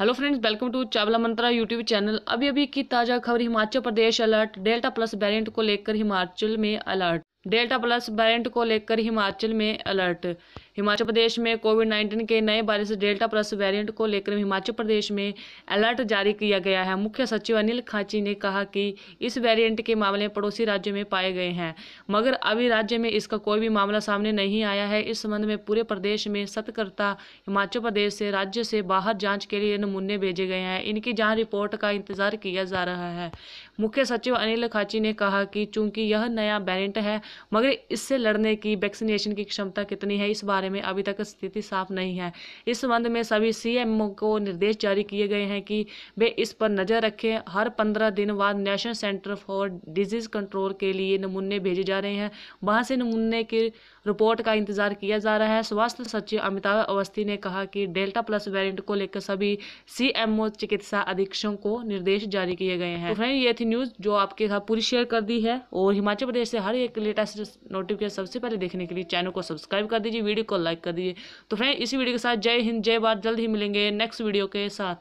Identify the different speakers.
Speaker 1: hello friends welcome to Chawla Mantra YouTube channel अभी अभी की ताज़ा खबर Himachal Pradesh alert delta plus variant को लेकर हिमाचल में अलर्ट डेल्टा प्लस वैरियंट को लेकर हिमाचल में अलर्ट हिमाचल प्रदेश में कोविड नाइन्टीन के नए वायरस डेल्टा प्लस वेरिएंट को लेकर हिमाचल प्रदेश में अलर्ट जारी किया गया है मुख्य सचिव अनिल खाची ने कहा कि इस वेरिएंट के मामले पड़ोसी राज्यों में पाए गए हैं मगर अभी राज्य में इसका कोई भी मामला सामने नहीं आया है इस संबंध में पूरे प्रदेश में सतर्कता हिमाचल प्रदेश से राज्य से बाहर जाँच के लिए नमूने भेजे गए हैं इनकी जाँच रिपोर्ट का इंतजार किया जा रहा है मुख्य सचिव अनिल खाची ने कहा कि चूंकि यह नया वेरियंट है मगर इससे लड़ने की वैक्सीनेशन की क्षमता कितनी है इस बारे में अभी तक स्थिति साफ नहीं है इस संबंध में सभी सी को निर्देश जारी किए गए हैं कि वे इस पर नज़र रखें हर पंद्रह दिन बाद national centre for disease control के लिए नमूने भेजे जा रहे हैं वहाँ से नमूने की रिपोर्ट का इंतजार किया जा रहा है स्वास्थ्य सचिव अमिताभ अवस्थी ने कहा कि डेल्टा प्लस वेरिएंट को लेकर सभी सीएमओ चिकित्सा अधीक्षकों को निर्देश जारी किए गए हैं तो फ्रेंड ये थी न्यूज़ जो आपके साथ पूरी शेयर कर दी है और हिमाचल प्रदेश से हर एक लेटेस्ट लेटेस्ट नोटिफिकेशन सबसे पहले देखने के लिए चैनल को सब्सक्राइब कर दीजिए वीडियो को लाइक कर दीजिए तो फ्रेंड इसी वीडियो के साथ जय हिंद जय भारत जल्द ही मिलेंगे नेक्स्ट वीडियो के साथ